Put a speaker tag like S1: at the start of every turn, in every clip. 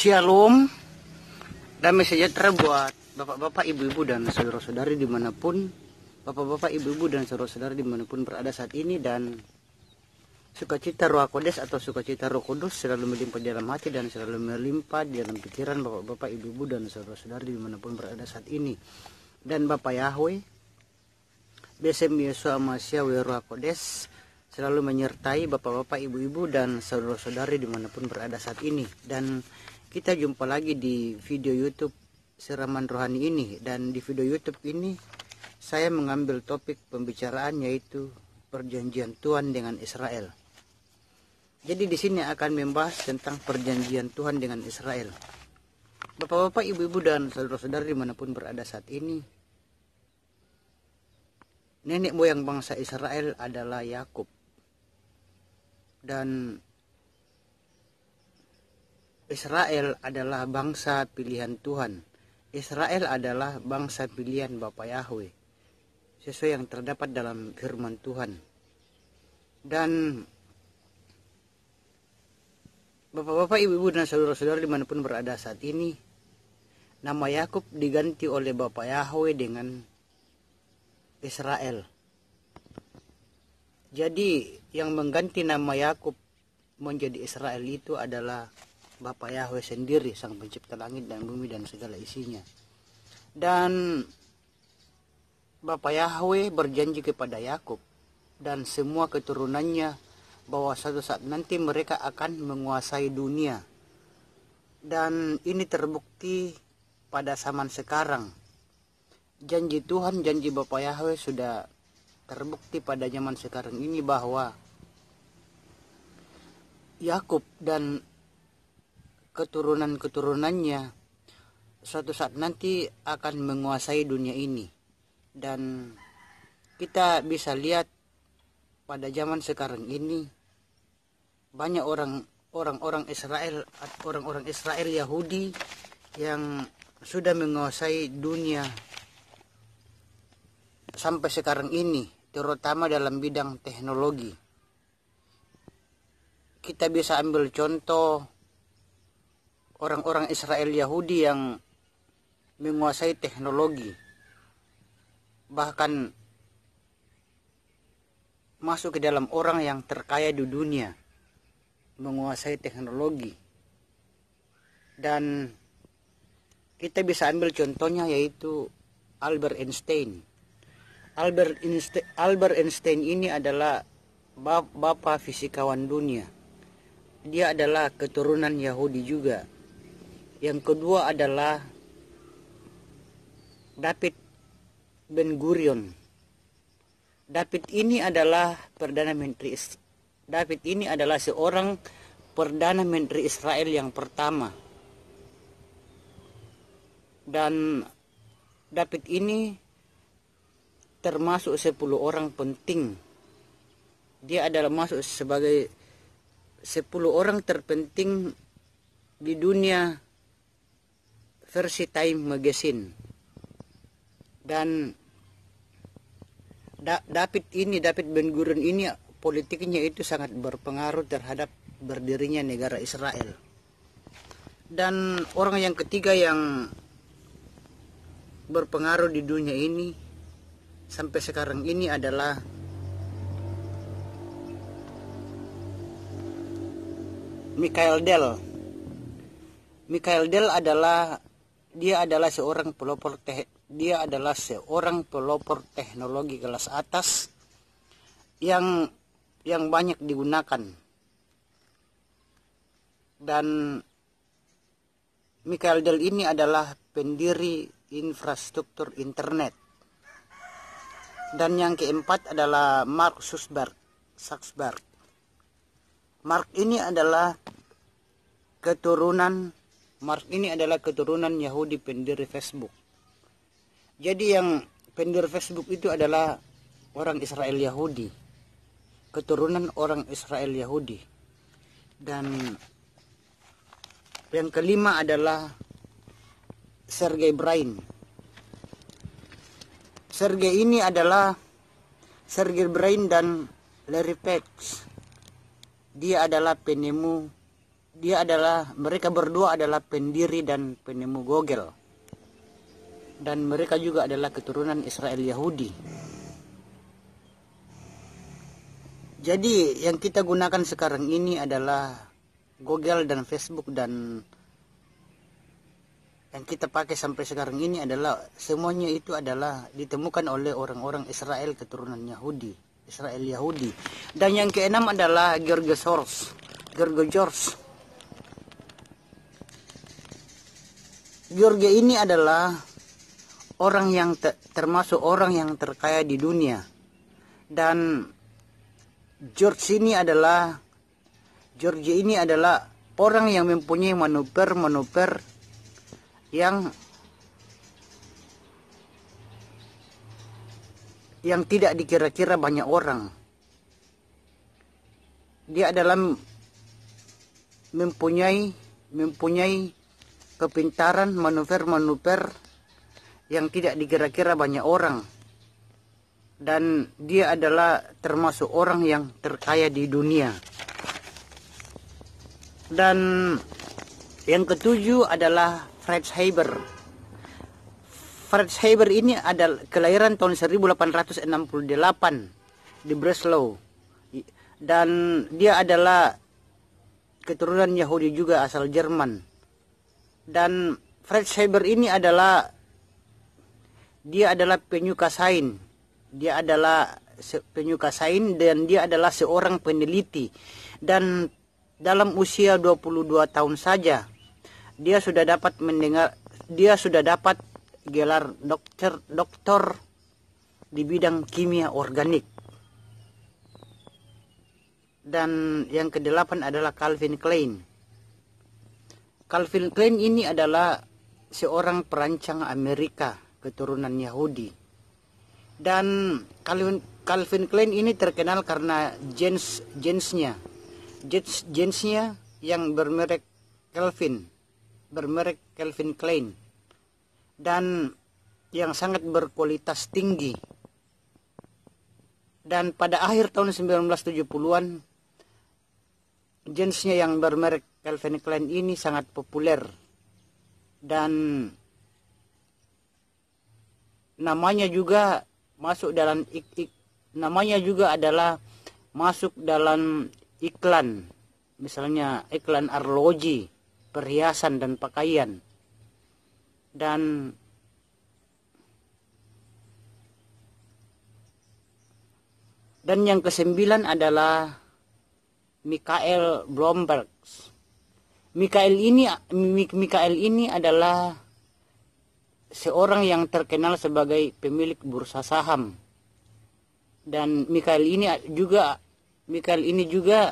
S1: Shalom Damai sejahtera buat bapak-bapak, ibu-ibu dan saudara-saudari dimanapun Bapak-bapak, ibu-ibu dan saudara-saudari dimanapun berada saat ini Dan sukacita roh kodes atau sukacita roh kudus selalu melimpah di dalam hati dan selalu melimpah di dalam pikiran bapak-bapak, ibu-ibu dan saudara-saudari dimanapun berada saat ini Dan Bapak Yahweh Besem Yesua Masya Roh Kodes selalu menyertai bapak-bapak, ibu-ibu dan saudara-saudari dimanapun berada saat ini dan kita jumpa lagi di video YouTube Siraman Rohani ini dan di video YouTube ini saya mengambil topik pembicaraan yaitu perjanjian Tuhan dengan Israel. Jadi di sini akan membahas tentang perjanjian Tuhan dengan Israel. Bapak-bapak, ibu-ibu dan saudara saudara dimanapun berada saat ini, nenek moyang bangsa Israel adalah Yakub. Dan Israel adalah bangsa pilihan Tuhan. Israel adalah bangsa pilihan Bapak Yahweh. Sesuai yang terdapat dalam firman Tuhan. Dan Bapak-bapak, ibu-ibu dan saudara-saudara dimanapun berada saat ini, nama Yakub diganti oleh Bapak Yahweh dengan Israel. Jadi yang mengganti nama Yakub menjadi Israel itu adalah Bapak Yahweh sendiri sang pencipta langit dan bumi dan segala isinya. Dan Bapak Yahweh berjanji kepada Yakub dan semua keturunannya bahwa suatu saat nanti mereka akan menguasai dunia. Dan ini terbukti pada zaman sekarang. Janji Tuhan, janji Bapak Yahweh sudah terbukti pada zaman sekarang ini bahwa Yakub dan keturunan-keturunannya suatu saat nanti akan menguasai dunia ini dan kita bisa lihat pada zaman sekarang ini banyak orang orang Israel orang-orang Israel Yahudi yang sudah menguasai dunia sampai sekarang ini terutama dalam bidang teknologi kita bisa ambil contoh orang-orang Israel Yahudi yang menguasai teknologi bahkan masuk ke dalam orang yang terkaya di dunia menguasai teknologi dan kita bisa ambil contohnya yaitu Albert Einstein Albert Einstein, Albert Einstein ini adalah bapak fisikawan dunia dia adalah keturunan Yahudi juga yang kedua adalah David Ben Gurion. David ini adalah perdana menteri David ini adalah seorang perdana menteri Israel yang pertama. Dan David ini termasuk 10 orang penting. Dia adalah masuk sebagai 10 orang terpenting di dunia Versi Time Magazine. Dan da David ini, David Ben Gurion ini politiknya itu sangat berpengaruh terhadap berdirinya negara Israel. Dan orang yang ketiga yang berpengaruh di dunia ini sampai sekarang ini adalah Michael Dell. Michael Dell adalah dia adalah seorang pelopor teh dia adalah seorang pelopor teknologi kelas atas yang yang banyak digunakan dan Michael Dell ini adalah pendiri infrastruktur internet dan yang keempat adalah Mark Susberg Saksberg. Mark ini adalah keturunan Mark ini adalah keturunan Yahudi pendiri Facebook. Jadi yang pendiri Facebook itu adalah orang Israel Yahudi. Keturunan orang Israel Yahudi. Dan yang kelima adalah Sergei Brin. Sergei ini adalah Sergei Brin dan Larry Page. Dia adalah penemu dia adalah mereka berdua adalah pendiri dan penemu Gogel dan mereka juga adalah keturunan Israel Yahudi jadi yang kita gunakan sekarang ini adalah Google dan Facebook dan yang kita pakai sampai sekarang ini adalah semuanya itu adalah ditemukan oleh orang-orang Israel keturunan Yahudi Israel Yahudi dan yang keenam adalah George Soros George George George ini adalah orang yang te termasuk orang yang terkaya di dunia. Dan George ini adalah George ini adalah orang yang mempunyai manuver-manuver yang yang tidak dikira-kira banyak orang. Dia adalah mempunyai mempunyai kepintaran manuver-manuver yang tidak digerak-gerak banyak orang dan dia adalah termasuk orang yang terkaya di dunia dan yang ketujuh adalah Fred Haber Fred Haber ini adalah kelahiran tahun 1868 di Breslau dan dia adalah keturunan Yahudi juga asal Jerman dan Fred Saber ini adalah dia adalah penyuka sain, dia adalah penyuka sain dan dia adalah seorang peneliti dan dalam usia 22 tahun saja dia sudah dapat mendengar dia sudah dapat gelar dokter doktor di bidang kimia organik dan yang kedelapan adalah Calvin Klein Calvin Klein ini adalah seorang perancang Amerika keturunan Yahudi. Dan Calvin, Calvin Klein ini terkenal karena jeans jeansnya. Jeans jeansnya yang bermerek Calvin, bermerek Calvin Klein. Dan yang sangat berkualitas tinggi. Dan pada akhir tahun 1970-an jeansnya yang bermerek Calvin Klein ini sangat populer dan namanya juga masuk dalam ik, ik, namanya juga adalah masuk dalam iklan misalnya iklan arloji perhiasan dan pakaian dan dan yang kesembilan adalah Michael Blomberg Mikael ini Mikael ini adalah seorang yang terkenal sebagai pemilik bursa saham dan Mikael ini juga Mikael ini juga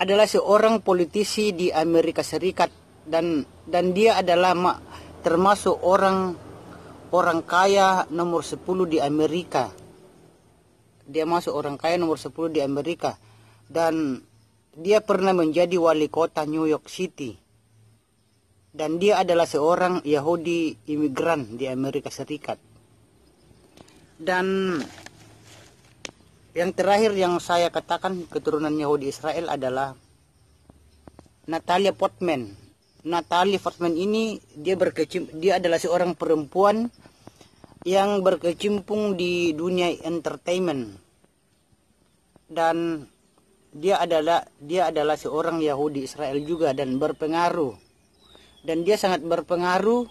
S1: adalah seorang politisi di Amerika Serikat dan dan dia adalah termasuk orang orang kaya nomor 10 di Amerika. Dia masuk orang kaya nomor 10 di Amerika dan dia pernah menjadi wali kota New York City. Dan dia adalah seorang Yahudi imigran di Amerika Serikat. Dan yang terakhir yang saya katakan keturunan Yahudi Israel adalah Natalia Portman. Natalia Portman ini dia berkecim dia adalah seorang perempuan yang berkecimpung di dunia entertainment dan dia adalah dia adalah seorang Yahudi Israel juga dan berpengaruh dan dia sangat berpengaruh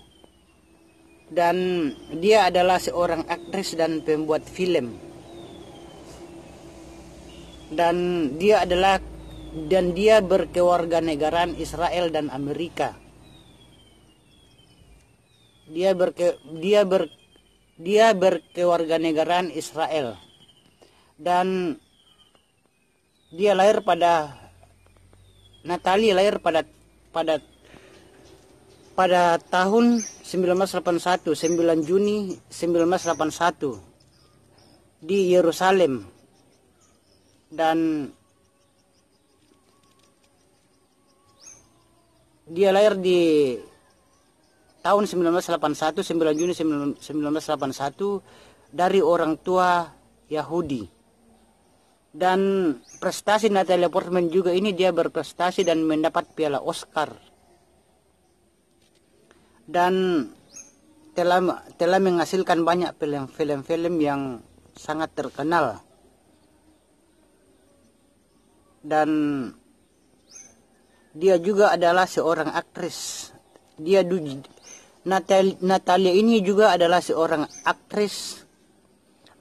S1: dan dia adalah seorang aktris dan pembuat film dan dia adalah dan dia berkewarganegaraan Israel dan Amerika dia berke, dia ber dia berkewarganegaraan Israel dan dia lahir pada Natali lahir pada pada pada tahun 1981 9 Juni 1981 di Yerusalem dan dia lahir di tahun 1981 9 Juni 1981 dari orang tua Yahudi dan prestasi Natalia Portman juga ini dia berprestasi dan mendapat piala Oscar dan telah telah menghasilkan banyak film-film yang sangat terkenal dan dia juga adalah seorang aktris dia Natal Natalia ini juga adalah seorang aktris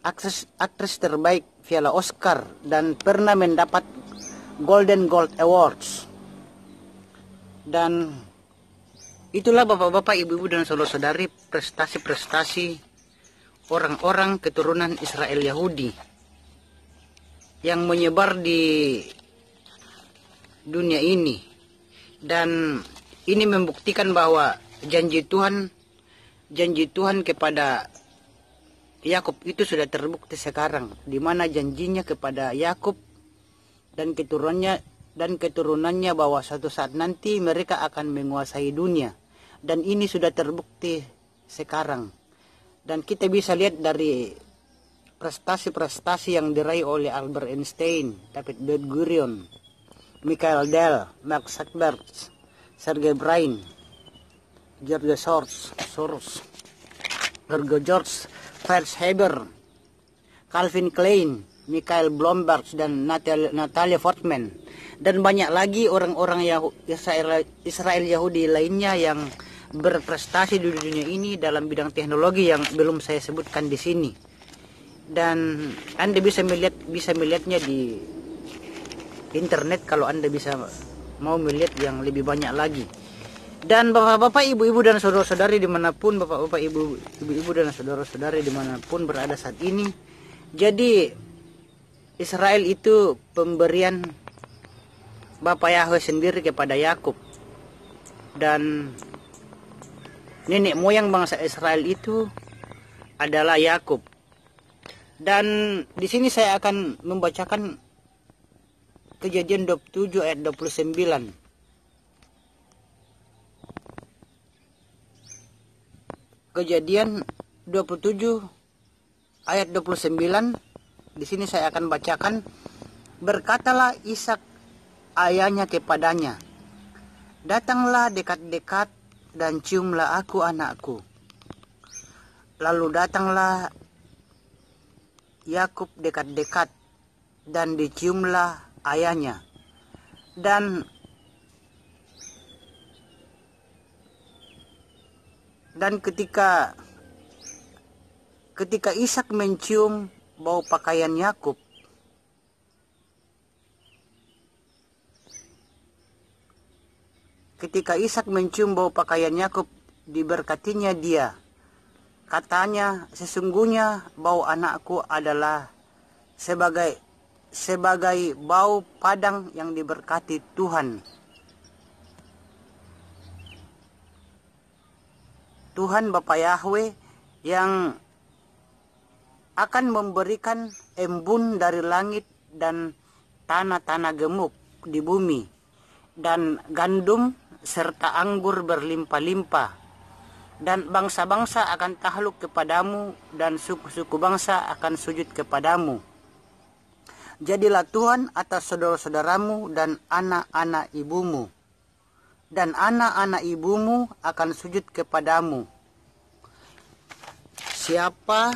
S1: aktris aktris terbaik Piala Oscar dan pernah mendapat Golden Gold Awards. Dan itulah bapak-bapak, ibu-ibu dan saudara-saudari prestasi-prestasi orang-orang keturunan Israel Yahudi yang menyebar di dunia ini. Dan ini membuktikan bahwa janji Tuhan janji Tuhan kepada Yakub itu sudah terbukti sekarang di mana janjinya kepada Yakub dan keturunannya dan keturunannya bahwa suatu saat nanti mereka akan menguasai dunia dan ini sudah terbukti sekarang dan kita bisa lihat dari prestasi-prestasi yang diraih oleh Albert Einstein, David Ben Gurion, Michael Dell, Mark Zuckerberg, Sergey Brin, George Soros, Soros, George George, Haber, Calvin Klein, Michael Blomberg, dan Natalia Fortman. Dan banyak lagi orang-orang Israel, Israel Yahudi lainnya yang berprestasi di dunia ini dalam bidang teknologi yang belum saya sebutkan di sini. Dan Anda bisa melihat bisa melihatnya di internet kalau Anda bisa mau melihat yang lebih banyak lagi dan bapak-bapak, ibu-ibu dan saudara-saudari dimanapun bapak-bapak, ibu, ibu-ibu dan saudara saudari dimanapun bapak bapak ibu ibu dan saudara saudari dimanapun berada saat ini. Jadi Israel itu pemberian Bapak Yahweh sendiri kepada Yakub dan nenek moyang bangsa Israel itu adalah Yakub. Dan di sini saya akan membacakan kejadian 27 ayat 29 kejadian 27 ayat 29 di sini saya akan bacakan berkatalah Ishak ayahnya kepadanya datanglah dekat-dekat dan ciumlah aku anakku lalu datanglah Yakub dekat-dekat dan diciumlah ayahnya dan Dan ketika ketika Ishak mencium bau pakaian Yakub, ketika Ishak mencium bau pakaian Yakub, diberkatinya dia. Katanya, sesungguhnya bau anakku adalah sebagai sebagai bau padang yang diberkati Tuhan. Tuhan Bapak Yahweh yang akan memberikan embun dari langit dan tanah-tanah gemuk di bumi dan gandum serta anggur berlimpah-limpah dan bangsa-bangsa akan tahluk kepadamu dan suku-suku bangsa akan sujud kepadamu. Jadilah Tuhan atas saudara-saudaramu dan anak-anak ibumu dan anak-anak ibumu akan sujud kepadamu. Siapa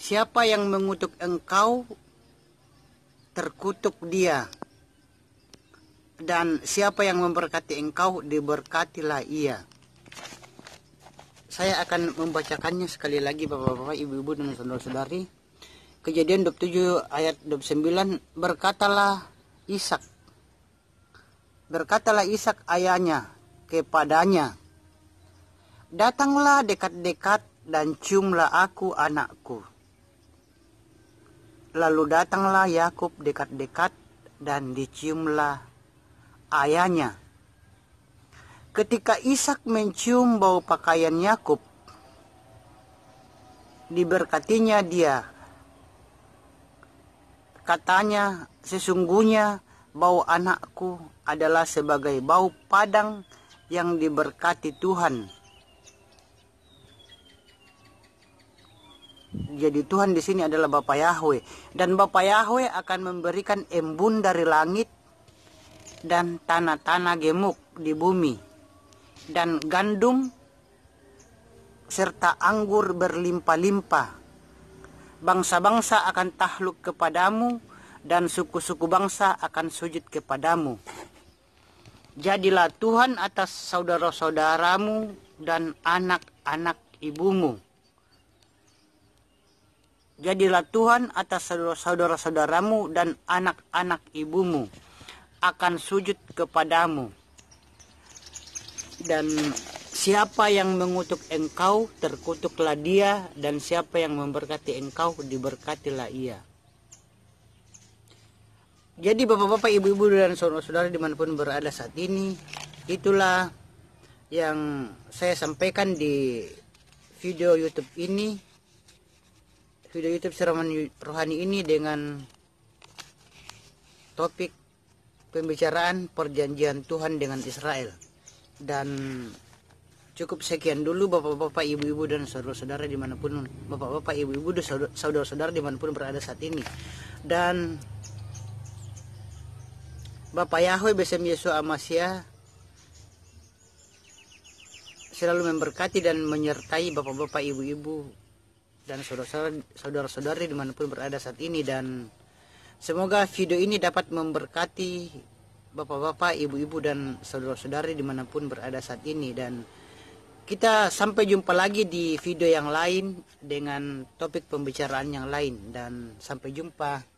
S1: siapa yang mengutuk engkau terkutuk dia dan siapa yang memberkati engkau diberkatilah ia saya akan membacakannya sekali lagi bapak-bapak ibu-ibu dan saudara-saudari kejadian 27 ayat 29 berkatalah Ishak Berkatalah Ishak ayahnya kepadanya, Datanglah dekat-dekat dan ciumlah aku anakku. Lalu datanglah Yakub dekat-dekat dan diciumlah ayahnya. Ketika Ishak mencium bau pakaian Yakub, diberkatinya dia. Katanya, sesungguhnya bau anakku adalah sebagai bau padang yang diberkati Tuhan. Jadi Tuhan di sini adalah Bapak Yahweh dan Bapak Yahweh akan memberikan embun dari langit dan tanah-tanah gemuk di bumi dan gandum serta anggur berlimpah-limpah. Bangsa-bangsa akan tahluk kepadamu dan suku-suku bangsa akan sujud kepadamu. Jadilah Tuhan atas saudara-saudaramu dan anak-anak ibumu. Jadilah Tuhan atas saudara-saudaramu dan anak-anak ibumu akan sujud kepadamu. Dan siapa yang mengutuk engkau, terkutuklah dia, dan siapa yang memberkati engkau, diberkatilah ia. Jadi bapak-bapak, ibu-ibu dan saudara-saudara dimanapun berada saat ini, itulah yang saya sampaikan di video YouTube ini, video YouTube Seraman rohani ini dengan topik pembicaraan perjanjian Tuhan dengan Israel. Dan cukup sekian dulu bapak-bapak, ibu-ibu dan saudara-saudara dimanapun bapak-bapak, ibu-ibu dan saudara-saudara dimanapun berada saat ini. Dan Bapak Yahweh besem Yesus Amasya selalu memberkati dan menyertai bapak-bapak, ibu-ibu dan saudara-saudari dimanapun berada saat ini dan semoga video ini dapat memberkati bapak-bapak, ibu-ibu dan saudara-saudari dimanapun berada saat ini dan kita sampai jumpa lagi di video yang lain dengan topik pembicaraan yang lain dan sampai jumpa.